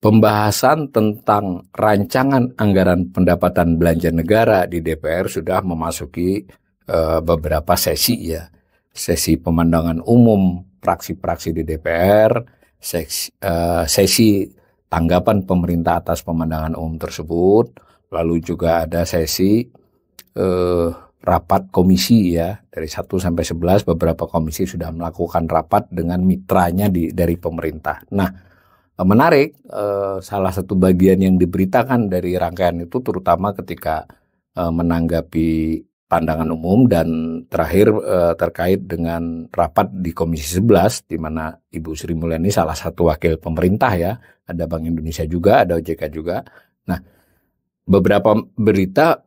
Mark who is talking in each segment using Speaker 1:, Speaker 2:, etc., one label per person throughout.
Speaker 1: Pembahasan tentang rancangan anggaran pendapatan belanja negara di DPR sudah memasuki e, beberapa sesi ya. Sesi pemandangan umum praksi-praksi di DPR, sesi, e, eh, sesi tanggapan pemerintah atas pemandangan umum tersebut, lalu juga ada sesi e, rapat komisi ya dari 1 sampai 11 beberapa komisi sudah melakukan rapat dengan mitranya di, dari pemerintah. Nah, eh, menarik eh, salah satu bagian yang diberitakan dari rangkaian itu terutama ketika eh, menanggapi pandangan umum dan terakhir terkait dengan rapat di Komisi 11 di mana Ibu Sri Mulyani salah satu wakil pemerintah ya, ada Bank Indonesia juga, ada OJK juga. Nah, beberapa berita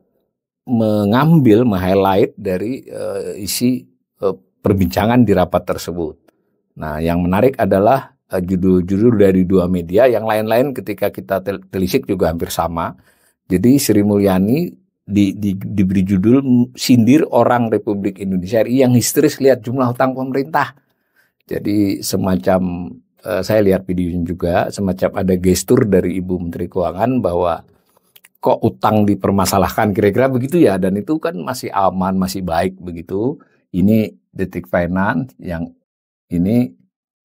Speaker 1: mengambil, meng-highlight dari uh, isi uh, perbincangan di rapat tersebut. Nah, yang menarik adalah uh, judul-judul dari dua media, yang lain-lain ketika kita tel telisik juga hampir sama. Jadi Sri Mulyani di, di, diberi judul sindir orang Republik Indonesia RI yang histeris lihat jumlah utang pemerintah. Jadi semacam uh, saya lihat videonya juga semacam ada gestur dari Ibu Menteri Keuangan bahwa kok utang dipermasalahkan kira-kira begitu ya dan itu kan masih aman masih baik begitu ini detik finance yang ini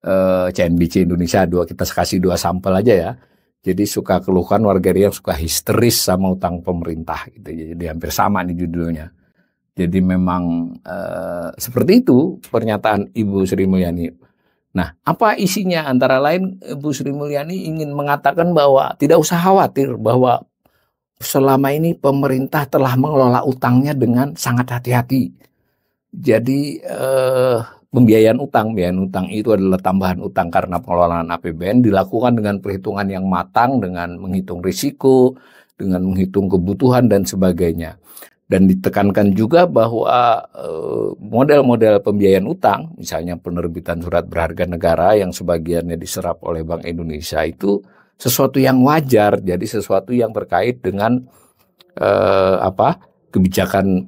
Speaker 1: eh, CNBC Indonesia dua kita kasih dua sampel aja ya jadi suka keluhan warga yang suka histeris sama utang pemerintah gitu jadi hampir sama nih judulnya jadi memang eh, seperti itu pernyataan Ibu Sri Mulyani Nah, apa isinya? Antara lain, Ibu Sri Mulyani ingin mengatakan bahwa tidak usah khawatir bahwa selama ini pemerintah telah mengelola utangnya dengan sangat hati-hati. Jadi eh, pembiayaan utang, pembiayaan utang itu adalah tambahan utang karena pengelolaan APBN dilakukan dengan perhitungan yang matang, dengan menghitung risiko, dengan menghitung kebutuhan dan sebagainya. Dan ditekankan juga bahwa eh, model-model pembiayaan utang, misalnya penerbitan surat berharga negara yang sebagiannya diserap oleh Bank Indonesia itu sesuatu yang wajar, jadi sesuatu yang terkait dengan eh, apa kebijakan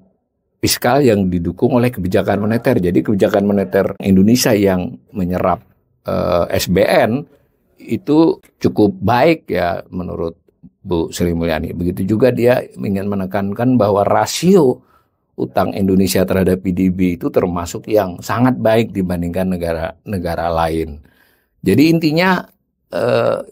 Speaker 1: fiskal yang didukung oleh kebijakan moneter. Jadi kebijakan moneter Indonesia yang menyerap eh, SBN itu cukup baik ya menurut Bu Sri Mulyani. Begitu juga dia ingin menekankan bahwa rasio utang Indonesia terhadap PDB itu termasuk yang sangat baik dibandingkan negara-negara lain. Jadi intinya eh,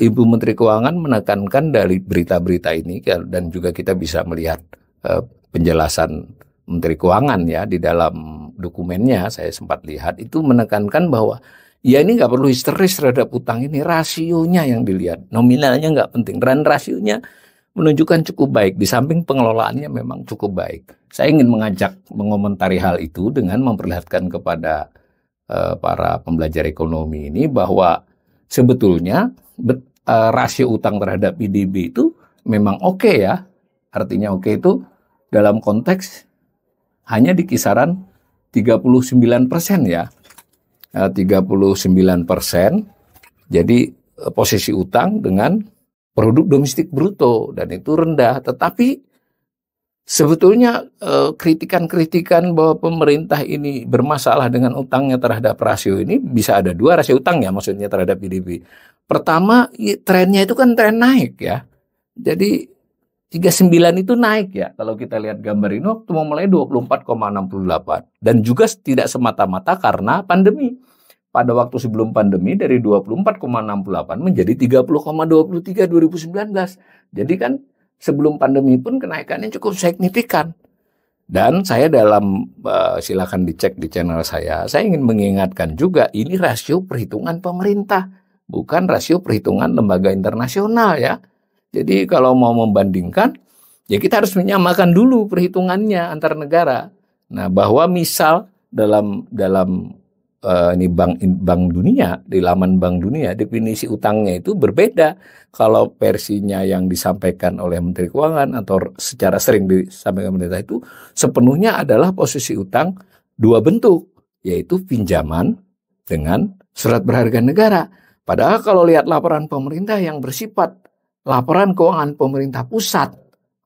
Speaker 1: Ibu Menteri Keuangan menekankan dari berita-berita ini dan juga kita bisa melihat eh, penjelasan Menteri Keuangan ya di dalam dokumennya saya sempat lihat itu menekankan bahwa ya ini nggak perlu histeris terhadap utang ini rasionya yang dilihat nominalnya nggak penting dan rasionya menunjukkan cukup baik di samping pengelolaannya memang cukup baik. Saya ingin mengajak mengomentari hal itu dengan memperlihatkan kepada uh, para pembelajar ekonomi ini bahwa sebetulnya bet, uh, rasio utang terhadap PDB itu memang oke okay ya. Artinya oke okay itu dalam konteks hanya di kisaran 39% ya. E, uh, 39%. Jadi uh, posisi utang dengan produk domestik bruto dan itu rendah. Tetapi Sebetulnya eh, kritikan-kritikan bahwa pemerintah ini bermasalah dengan utangnya terhadap rasio ini bisa ada dua rasio utang ya maksudnya terhadap PDB. Pertama trennya itu kan tren naik ya. Jadi 39 itu naik ya kalau kita lihat gambar ini waktu mau puluh 24,68 dan juga tidak semata-mata karena pandemi. Pada waktu sebelum pandemi dari 24,68 menjadi 30,23 2019. Jadi kan sebelum pandemi pun kenaikannya cukup signifikan. Dan saya dalam uh, silakan dicek di channel saya, saya ingin mengingatkan juga ini rasio perhitungan pemerintah, bukan rasio perhitungan lembaga internasional ya. Jadi kalau mau membandingkan, ya kita harus menyamakan dulu perhitungannya antar negara. Nah, bahwa misal dalam dalam uh, ini bank bank dunia di laman bank dunia definisi utangnya itu berbeda kalau versinya yang disampaikan oleh Menteri Keuangan atau secara sering disampaikan pemerintah itu sepenuhnya adalah posisi utang dua bentuk yaitu pinjaman dengan surat berharga negara. Padahal kalau lihat laporan pemerintah yang bersifat laporan keuangan pemerintah pusat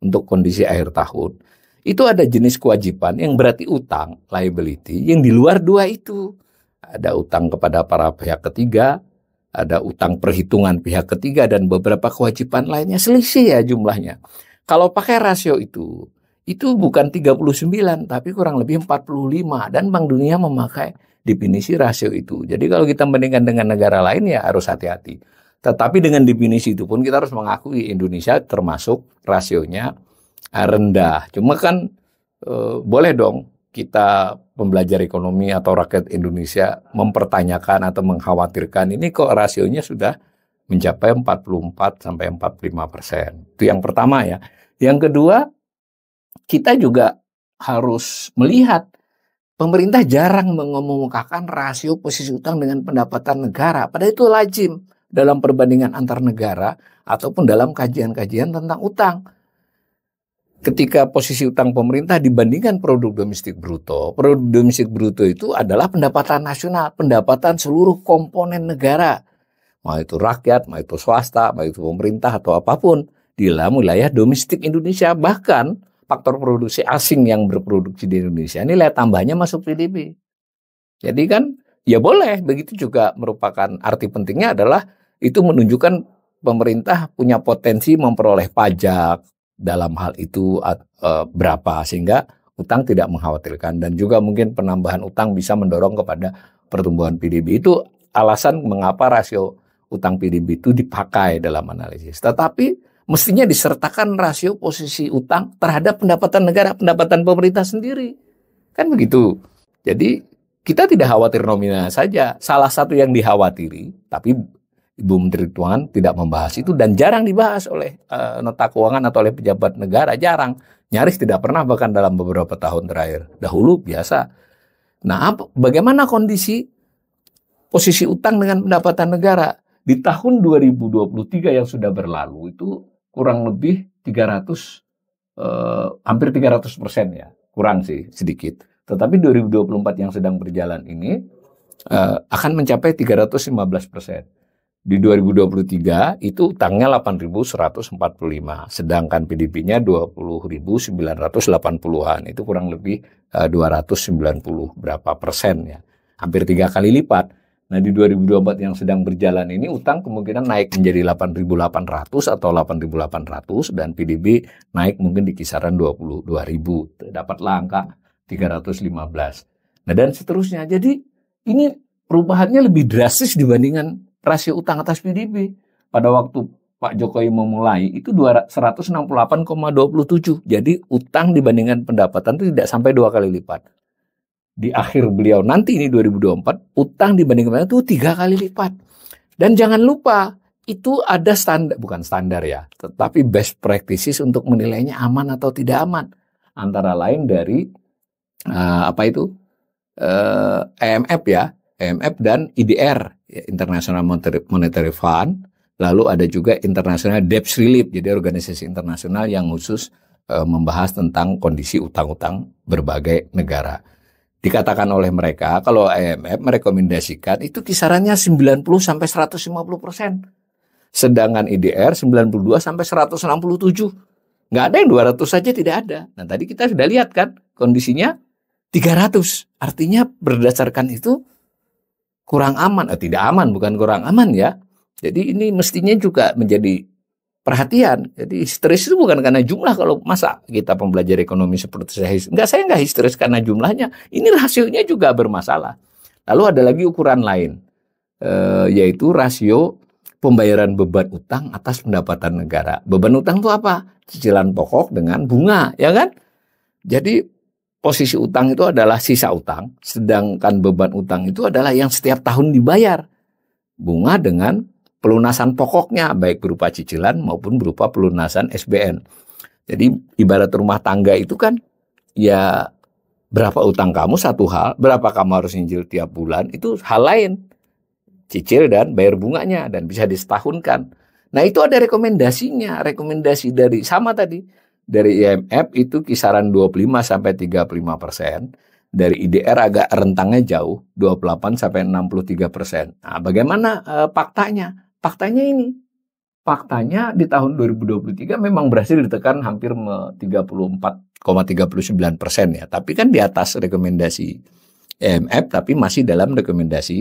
Speaker 1: untuk kondisi akhir tahun, itu ada jenis kewajiban yang berarti utang, liability, yang di luar dua itu ada utang kepada para pihak ketiga, ada utang perhitungan pihak ketiga dan beberapa kewajiban lainnya selisih ya jumlahnya. Kalau pakai rasio itu, itu bukan 39 tapi kurang lebih 45 dan Bank Dunia memakai definisi rasio itu. Jadi kalau kita bandingkan dengan negara lain ya harus hati-hati. Tetapi dengan definisi itu pun kita harus mengakui Indonesia termasuk rasionya rendah. Cuma kan e, boleh dong kita pembelajar ekonomi atau rakyat Indonesia mempertanyakan atau mengkhawatirkan ini kok rasionya sudah mencapai 44 sampai 45 persen. Itu yang pertama ya. Yang kedua, kita juga harus melihat pemerintah jarang mengemukakan rasio posisi utang dengan pendapatan negara. Padahal itu lazim dalam perbandingan antar negara ataupun dalam kajian-kajian tentang utang ketika posisi utang pemerintah dibandingkan produk domestik bruto, produk domestik bruto itu adalah pendapatan nasional, pendapatan seluruh komponen negara, mau itu rakyat, mau itu swasta, mau itu pemerintah atau apapun di dalam wilayah domestik Indonesia. Bahkan faktor produksi asing yang berproduksi di Indonesia nilai tambahnya masuk PDB. Jadi kan ya boleh, begitu juga merupakan arti pentingnya adalah itu menunjukkan pemerintah punya potensi memperoleh pajak, dalam hal itu uh, berapa sehingga utang tidak mengkhawatirkan dan juga mungkin penambahan utang bisa mendorong kepada pertumbuhan PDB itu alasan mengapa rasio utang PDB itu dipakai dalam analisis tetapi mestinya disertakan rasio posisi utang terhadap pendapatan negara pendapatan pemerintah sendiri kan begitu jadi kita tidak khawatir nominal saja salah satu yang dikhawatiri tapi Ibu Menteri Keuangan tidak membahas itu dan jarang dibahas oleh uh, nota keuangan atau oleh pejabat negara jarang nyaris tidak pernah bahkan dalam beberapa tahun terakhir dahulu biasa nah apa, bagaimana kondisi posisi utang dengan pendapatan negara di tahun 2023 yang sudah berlalu itu kurang lebih 300 eh, hampir 300 persen ya kurang sih sedikit tetapi 2024 yang sedang berjalan ini eh, akan mencapai 315 persen di 2023 itu utangnya 8.145, sedangkan PDB-nya 20.980-an, itu kurang lebih eh, uh, 290 berapa persen ya, hampir tiga kali lipat. Nah di 2024 yang sedang berjalan ini utang kemungkinan naik menjadi 8.800 atau 8.800 dan PDB naik mungkin di kisaran 22.000, dapat langkah 315. Nah dan seterusnya, jadi ini perubahannya lebih drastis dibandingkan rasio utang atas PDB pada waktu Pak Jokowi memulai itu 168,27. Jadi utang dibandingkan pendapatan itu tidak sampai dua kali lipat. Di akhir beliau nanti ini 2024, utang dibandingkan pendapatan itu tiga kali lipat. Dan jangan lupa, itu ada standar, bukan standar ya, tetapi best practices untuk menilainya aman atau tidak aman. Antara lain dari, uh, apa itu, uh, eh, EMF ya, IMF dan IDR ya, International Monetary Fund lalu ada juga International Debt Relief jadi organisasi internasional yang khusus e, membahas tentang kondisi utang-utang berbagai negara dikatakan oleh mereka kalau IMF merekomendasikan itu kisarannya 90 sampai 150 persen sedangkan IDR 92 sampai 167 nggak ada yang 200 saja tidak ada nah tadi kita sudah lihat kan kondisinya 300 artinya berdasarkan itu kurang aman, eh, tidak aman bukan kurang aman ya. Jadi ini mestinya juga menjadi perhatian. Jadi histeris itu bukan karena jumlah kalau masa kita pembelajar ekonomi seperti saya enggak saya nggak histeris karena jumlahnya. Ini hasilnya juga bermasalah. Lalu ada lagi ukuran lain e, yaitu rasio pembayaran beban utang atas pendapatan negara. Beban utang itu apa? Cicilan pokok dengan bunga, ya kan? Jadi posisi utang itu adalah sisa utang, sedangkan beban utang itu adalah yang setiap tahun dibayar. Bunga dengan pelunasan pokoknya, baik berupa cicilan maupun berupa pelunasan SBN. Jadi ibarat rumah tangga itu kan ya berapa utang kamu satu hal, berapa kamu harus nyicil tiap bulan itu hal lain. Cicil dan bayar bunganya dan bisa disetahunkan. Nah itu ada rekomendasinya, rekomendasi dari sama tadi dari IMF itu kisaran 25 sampai 35 persen. Dari IDR agak rentangnya jauh, 28 sampai 63 persen. Nah, bagaimana e, faktanya? Faktanya ini, faktanya di tahun 2023 memang berhasil ditekan hampir 34,39 persen ya. Tapi kan di atas rekomendasi IMF, tapi masih dalam rekomendasi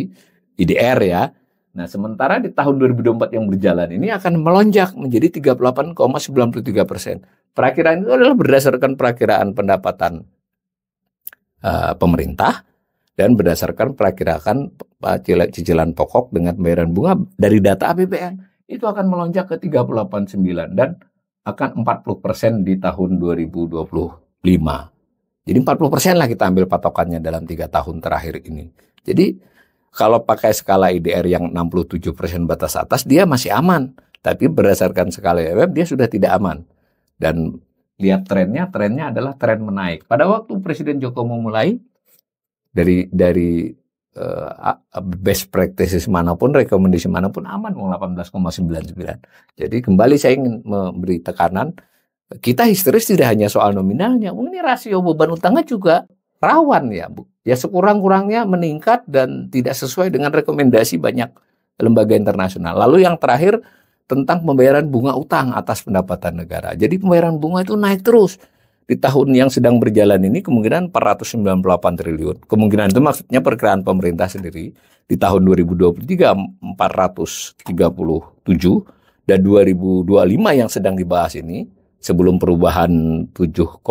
Speaker 1: IDR ya. Nah, sementara di tahun 2024 yang berjalan ini akan melonjak menjadi 38,93 persen. Perakiraan itu adalah berdasarkan perakiraan pendapatan uh, pemerintah dan berdasarkan perakiraan cicilan pokok dengan pembayaran bunga dari data APBN. Itu akan melonjak ke 38,9 dan akan 40 persen di tahun 2025. Jadi 40 persen lah kita ambil patokannya dalam tiga tahun terakhir ini. Jadi kalau pakai skala IDR yang 67% batas atas dia masih aman, tapi berdasarkan skala IWF dia sudah tidak aman. Dan lihat trennya, trennya adalah tren menaik. Pada waktu Presiden Jokowi memulai dari dari eh, best practices manapun, rekomendasi manapun aman mau 18,99. Jadi kembali saya ingin memberi tekanan kita histeris tidak hanya soal nominalnya, ini rasio beban utangnya juga rawan ya, Bu ya sekurang-kurangnya meningkat dan tidak sesuai dengan rekomendasi banyak lembaga internasional. Lalu yang terakhir tentang pembayaran bunga utang atas pendapatan negara. Jadi pembayaran bunga itu naik terus. Di tahun yang sedang berjalan ini kemungkinan 498 triliun. Kemungkinan itu maksudnya perkiraan pemerintah sendiri di tahun 2023 437 dan 2025 yang sedang dibahas ini sebelum perubahan 7,1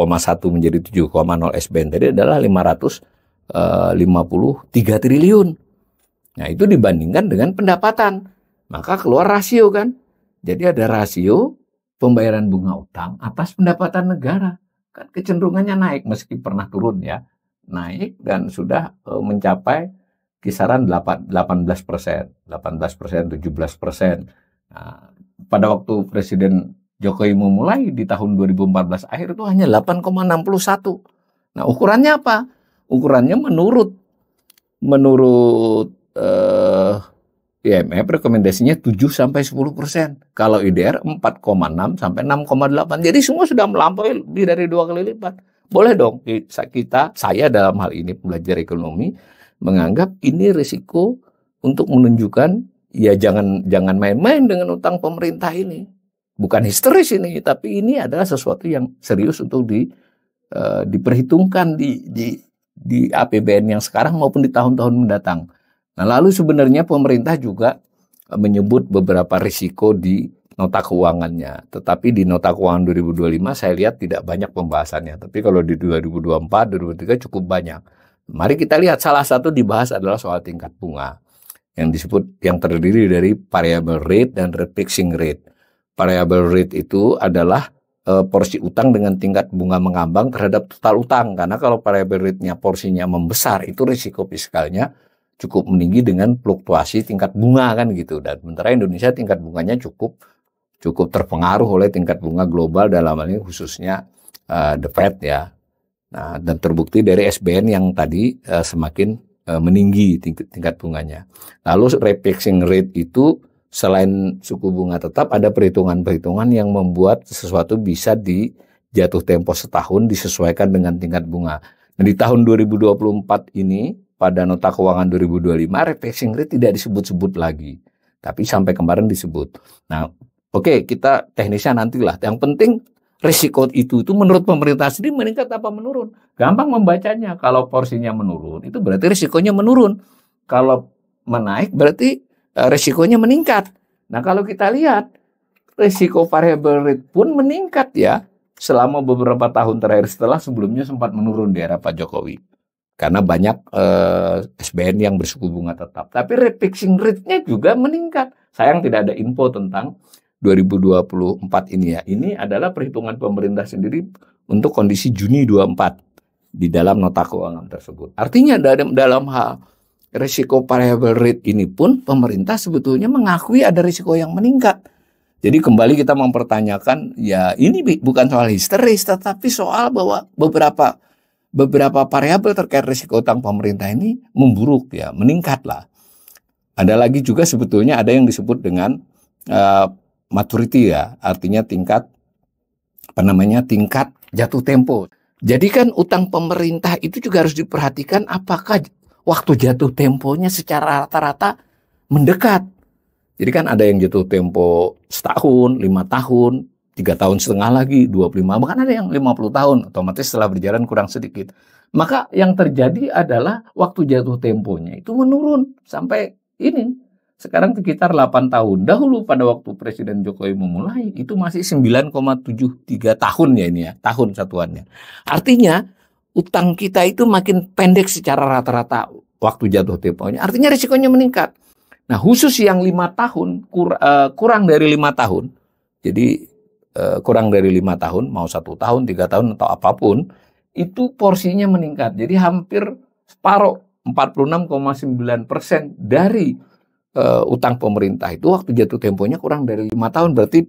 Speaker 1: menjadi 7,0 SBN tadi adalah 500 Eh, puluh tiga triliun. Nah, itu dibandingkan dengan pendapatan. Maka keluar rasio kan. Jadi ada rasio pembayaran bunga utang atas pendapatan negara. Kan kecenderungannya naik meski pernah turun ya. Naik dan sudah eh, mencapai kisaran 18 persen, 18 persen, 17 persen. Nah, pada waktu Presiden Jokowi memulai di tahun 2014 akhir itu hanya 8,61. Nah ukurannya apa? ukurannya menurut menurut eh, IMF rekomendasinya 7 sampai 10 persen. Kalau IDR 4,6 sampai 6,8. Jadi semua sudah melampaui lebih dari dua kali lipat. Boleh dong kita, saya dalam hal ini belajar ekonomi menganggap ini risiko untuk menunjukkan ya jangan jangan main-main dengan utang pemerintah ini. Bukan histeris ini, tapi ini adalah sesuatu yang serius untuk di uh, diperhitungkan di, di di APBN yang sekarang maupun di tahun-tahun mendatang. Nah, lalu sebenarnya pemerintah juga eh, menyebut beberapa risiko di nota keuangannya. Tetapi di nota keuangan 2025 saya lihat tidak banyak pembahasannya. Tapi kalau di 2024, 2023 cukup banyak. Mari kita lihat salah satu dibahas adalah soal tingkat bunga yang disebut yang terdiri dari variable rate dan fixing rate. Variable rate itu adalah Eh, porsi utang dengan tingkat bunga mengambang terhadap total utang karena kalau variable rate-nya porsinya membesar itu risiko fiskalnya cukup meninggi dengan fluktuasi tingkat bunga kan gitu dan sementara Indonesia tingkat bunganya cukup cukup terpengaruh oleh tingkat bunga global dalam hal ini khususnya uh, the Fed ya nah dan terbukti dari SBN yang tadi uh, semakin uh, meninggi tingkat, tingkat bunganya lalu refixing rate itu selain suku bunga tetap ada perhitungan-perhitungan yang membuat sesuatu bisa dijatuh tempo setahun disesuaikan dengan tingkat bunga. Nah, di tahun 2024 ini pada nota keuangan 2025 refreshing rate tidak disebut-sebut lagi, tapi sampai kemarin disebut. Nah, oke okay, kita teknisnya nantilah. Yang penting risiko itu itu menurut pemerintah sendiri meningkat apa menurun? Gampang membacanya. Kalau porsinya menurun itu berarti risikonya menurun. Kalau menaik berarti Eh, resikonya meningkat. Nah, kalau kita lihat resiko variable rate pun meningkat ya selama beberapa tahun terakhir setelah sebelumnya sempat menurun di era Pak Jokowi karena banyak eh, SBN yang bersuku bunga tetap. Tapi rate fixing rate-nya juga meningkat. Sayang tidak ada info tentang 2024 ini ya. Ini adalah perhitungan pemerintah sendiri untuk kondisi Juni 24 di dalam nota keuangan tersebut. Artinya dalam dalam hal risiko variable rate ini pun pemerintah sebetulnya mengakui ada risiko yang meningkat. Jadi kembali kita mempertanyakan ya ini bukan soal histeris tetapi soal bahwa beberapa beberapa variabel terkait risiko utang pemerintah ini memburuk ya, meningkat lah. Ada lagi juga sebetulnya ada yang disebut dengan uh, maturity ya, artinya tingkat apa namanya tingkat jatuh tempo. Jadi kan utang pemerintah itu juga harus diperhatikan apakah waktu jatuh temponya secara rata-rata mendekat. Jadi kan ada yang jatuh tempo setahun, lima tahun, tiga tahun setengah lagi, dua puluh lima. bahkan ada yang lima puluh tahun, otomatis setelah berjalan kurang sedikit. Maka yang terjadi adalah waktu jatuh temponya itu menurun sampai ini. Sekarang sekitar 8 tahun. Dahulu pada waktu Presiden Jokowi memulai itu masih 9,73 tahun ya ini ya, tahun satuannya. Artinya utang kita itu makin pendek secara rata-rata waktu jatuh temponya Artinya risikonya meningkat. Nah khusus yang lima tahun kur, uh, kurang dari lima tahun, jadi uh, kurang dari lima tahun, mau satu tahun, tiga tahun atau apapun, itu porsinya meningkat. Jadi hampir separuh 46,9 persen dari uh, utang pemerintah itu waktu jatuh temponya kurang dari lima tahun, berarti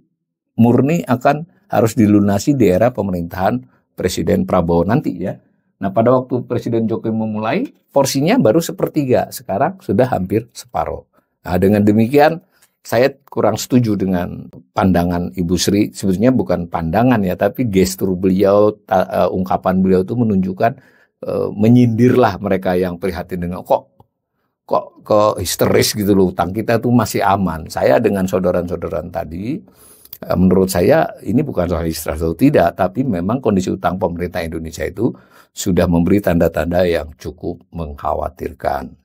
Speaker 1: murni akan harus dilunasi di era pemerintahan Presiden Prabowo nanti ya. Nah, pada waktu Presiden Jokowi memulai, porsinya baru sepertiga. Sekarang sudah hampir separuh. Nah, dengan demikian, saya kurang setuju dengan pandangan Ibu Sri. Sebetulnya bukan pandangan ya, tapi gestur beliau, ta, uh, ungkapan beliau itu menunjukkan uh, menyindirlah mereka yang prihatin dengan kok kok kok histeris gitu loh. Utang kita tuh masih aman. Saya dengan saudara-saudara tadi, eh, menurut saya ini bukan soal histeris atau tidak, tapi memang kondisi utang pemerintah Indonesia itu sudah memberi tanda-tanda yang cukup mengkhawatirkan.